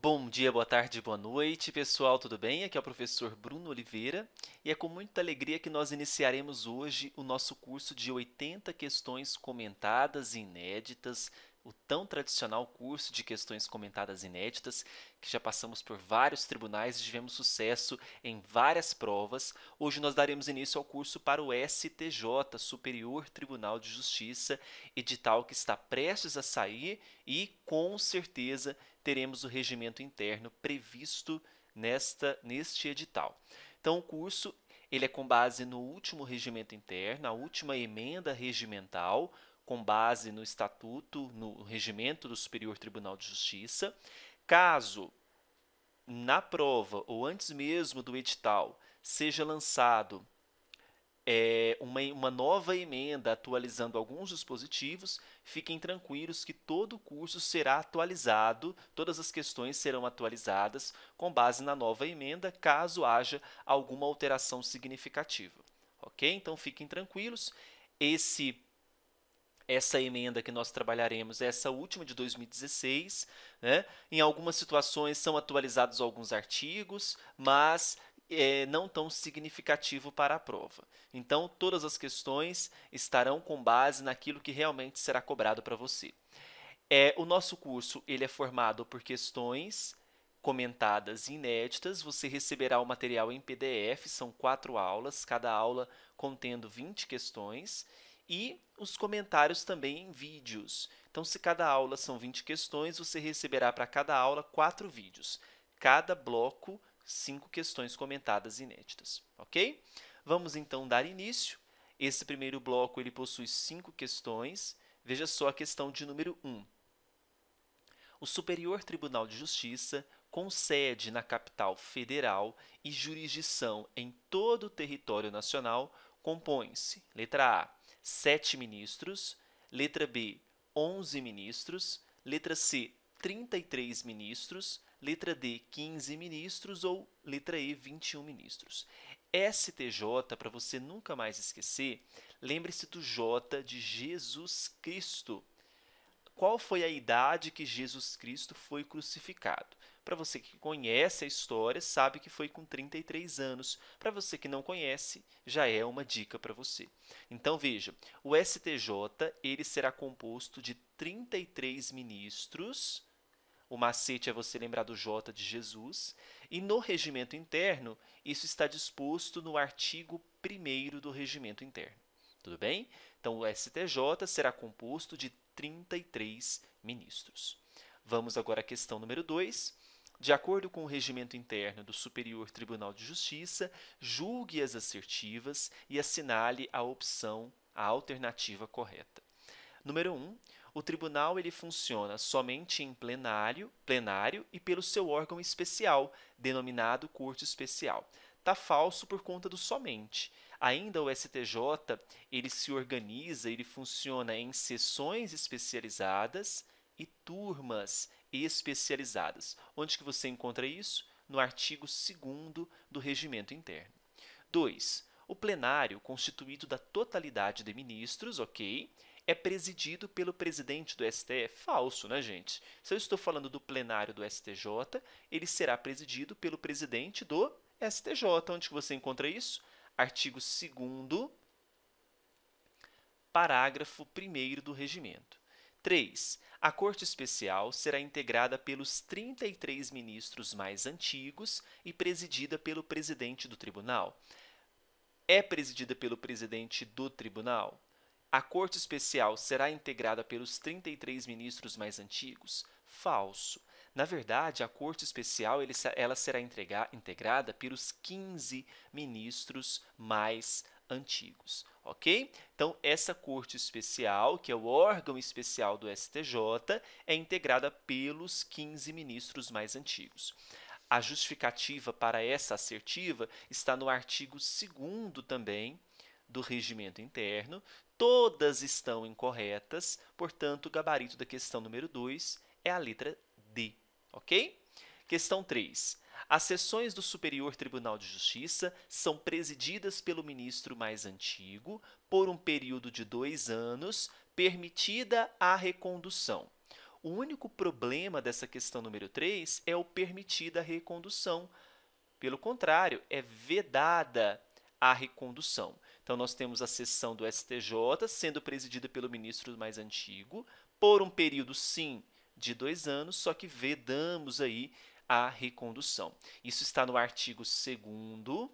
Bom dia, boa tarde, boa noite, pessoal, tudo bem? Aqui é o professor Bruno Oliveira e é com muita alegria que nós iniciaremos hoje o nosso curso de 80 questões comentadas e inéditas, o tão tradicional curso de questões comentadas inéditas, que já passamos por vários tribunais e tivemos sucesso em várias provas. Hoje nós daremos início ao curso para o STJ, Superior Tribunal de Justiça, edital que está prestes a sair e com certeza teremos o regimento interno previsto nesta neste edital. Então, o curso ele é com base no último regimento interno, a última emenda regimental, com base no estatuto, no regimento do Superior Tribunal de Justiça. Caso na prova ou antes mesmo do edital seja lançado é, uma, uma nova emenda atualizando alguns dispositivos, fiquem tranquilos que todo o curso será atualizado, todas as questões serão atualizadas com base na nova emenda, caso haja alguma alteração significativa. Ok? Então fiquem tranquilos. Esse essa emenda que nós trabalharemos, essa última de 2016. Né? Em algumas situações são atualizados alguns artigos, mas é, não tão significativo para a prova. Então, todas as questões estarão com base naquilo que realmente será cobrado para você. É, o nosso curso ele é formado por questões comentadas inéditas. Você receberá o material em PDF, são quatro aulas, cada aula contendo 20 questões, e os comentários também em vídeos. Então, se cada aula são 20 questões, você receberá para cada aula quatro vídeos. Cada bloco cinco questões comentadas inéditas, ok? Vamos então dar início. Esse primeiro bloco ele possui cinco questões. Veja só a questão de número 1. Um. O Superior Tribunal de Justiça com sede na capital federal e jurisdição em todo o território nacional compõe-se: letra A, sete ministros, letra B, 11 ministros, letra C, 33 ministros, letra D, 15 ministros ou letra E, 21 ministros. STJ, para você nunca mais esquecer, lembre-se do J de Jesus Cristo. Qual foi a idade que Jesus Cristo foi crucificado? Para você que conhece a história, sabe que foi com 33 anos. Para você que não conhece, já é uma dica para você. Então veja, o STJ ele será composto de 33 ministros o macete é você lembrar do J de Jesus. E no regimento interno, isso está disposto no artigo 1 do regimento interno. Tudo bem? Então, o STJ será composto de 33 ministros. Vamos agora à questão número 2. De acordo com o regimento interno do Superior Tribunal de Justiça, julgue as assertivas e assinale a opção, a alternativa correta. Número 1. Um, o tribunal ele funciona somente em plenário, plenário e pelo seu órgão especial, denominado Corte Especial. Tá falso por conta do somente. Ainda o STJ, ele se organiza, ele funciona em sessões especializadas e turmas especializadas. Onde que você encontra isso? No artigo 2 do regimento interno. 2. O plenário, constituído da totalidade de ministros, ok? é presidido pelo presidente do STF. Falso, né, gente? Se eu estou falando do plenário do STJ, ele será presidido pelo presidente do STJ. Onde que você encontra isso? Artigo 2 parágrafo 1 do regimento. 3. A Corte Especial será integrada pelos 33 ministros mais antigos e presidida pelo presidente do tribunal. É presidida pelo presidente do tribunal? A Corte Especial será integrada pelos 33 ministros mais antigos? Falso. Na verdade, a Corte Especial ela será integrada pelos 15 ministros mais antigos, ok? Então, essa Corte Especial, que é o órgão especial do STJ, é integrada pelos 15 ministros mais antigos. A justificativa para essa assertiva está no artigo 2 também do regimento interno, Todas estão incorretas, portanto, o gabarito da questão número 2 é a letra D, ok? Questão 3. As sessões do Superior Tribunal de Justiça são presididas pelo ministro mais antigo por um período de dois anos, permitida a recondução. O único problema dessa questão número 3 é o permitida a recondução. Pelo contrário, é vedada a recondução. Então, nós temos a sessão do STJ sendo presidida pelo ministro mais antigo, por um período, sim, de dois anos, só que vedamos aí a recondução. Isso está no artigo 2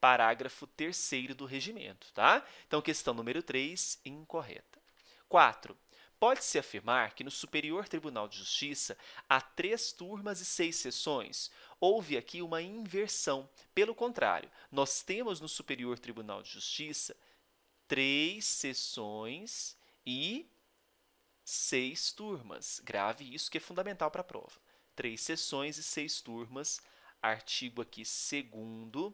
parágrafo 3 do regimento, tá? Então, questão número 3, incorreta. 4. Pode-se afirmar que no Superior Tribunal de Justiça há três turmas e seis sessões. Houve aqui uma inversão. Pelo contrário, nós temos no Superior Tribunal de Justiça três sessões e seis turmas. Grave isso que é fundamental para a prova. Três sessões e seis turmas. Artigo aqui segundo,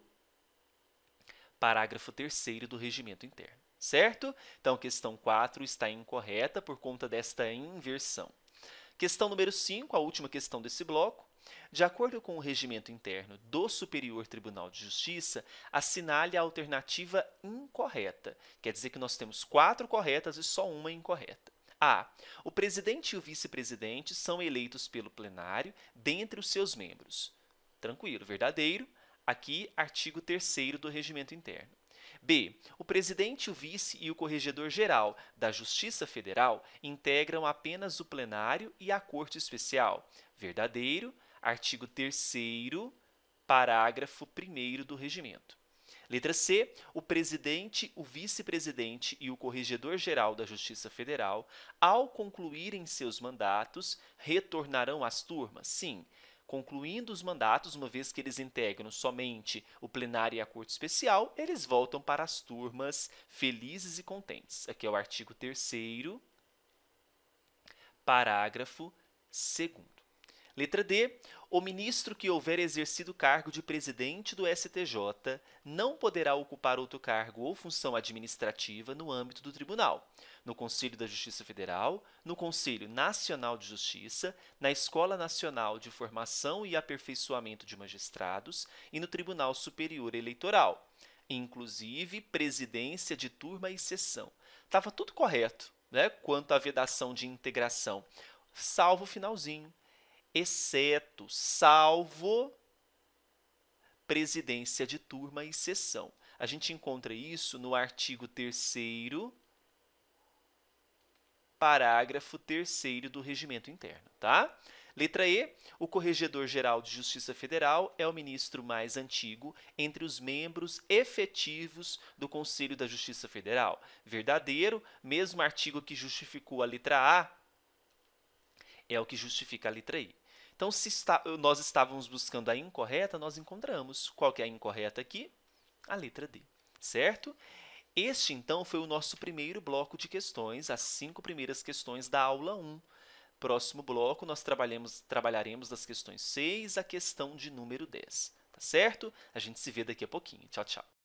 parágrafo terceiro do Regimento Interno certo? Então, questão 4 está incorreta por conta desta inversão. Questão número 5, a última questão desse bloco. De acordo com o regimento interno do Superior Tribunal de Justiça, assinale a alternativa incorreta. Quer dizer que nós temos quatro corretas e só uma incorreta. A. O presidente e o vice-presidente são eleitos pelo plenário dentre os seus membros. Tranquilo, verdadeiro. Aqui, artigo 3 do regimento interno. B. O presidente, o vice e o corregedor-geral da Justiça Federal integram apenas o plenário e a Corte Especial. Verdadeiro, artigo 3 parágrafo 1 do regimento. Letra C. O presidente, o vice-presidente e o corregedor-geral da Justiça Federal, ao concluírem seus mandatos, retornarão às turmas? Sim, Concluindo os mandatos, uma vez que eles integram somente o plenário e a corte especial, eles voltam para as turmas felizes e contentes. Aqui é o artigo 3 parágrafo 2 Letra D. O ministro que houver exercido o cargo de presidente do STJ não poderá ocupar outro cargo ou função administrativa no âmbito do tribunal, no Conselho da Justiça Federal, no Conselho Nacional de Justiça, na Escola Nacional de Formação e Aperfeiçoamento de Magistrados e no Tribunal Superior Eleitoral, inclusive presidência de turma e sessão. Estava tudo correto né, quanto à vedação de integração, salvo o finalzinho exceto, salvo presidência de turma e sessão. A gente encontra isso no artigo 3 parágrafo 3 do regimento interno, tá? Letra E, o Corregedor-Geral de Justiça Federal é o ministro mais antigo entre os membros efetivos do Conselho da Justiça Federal. Verdadeiro, mesmo artigo que justificou a letra A, é o que justifica a letra e. Então, se está, nós estávamos buscando a incorreta, nós encontramos. Qual que é a incorreta aqui? A letra D, certo? Este, então, foi o nosso primeiro bloco de questões, as cinco primeiras questões da aula 1. Próximo bloco, nós trabalharemos das questões 6 à questão de número 10, tá certo? A gente se vê daqui a pouquinho. Tchau, tchau.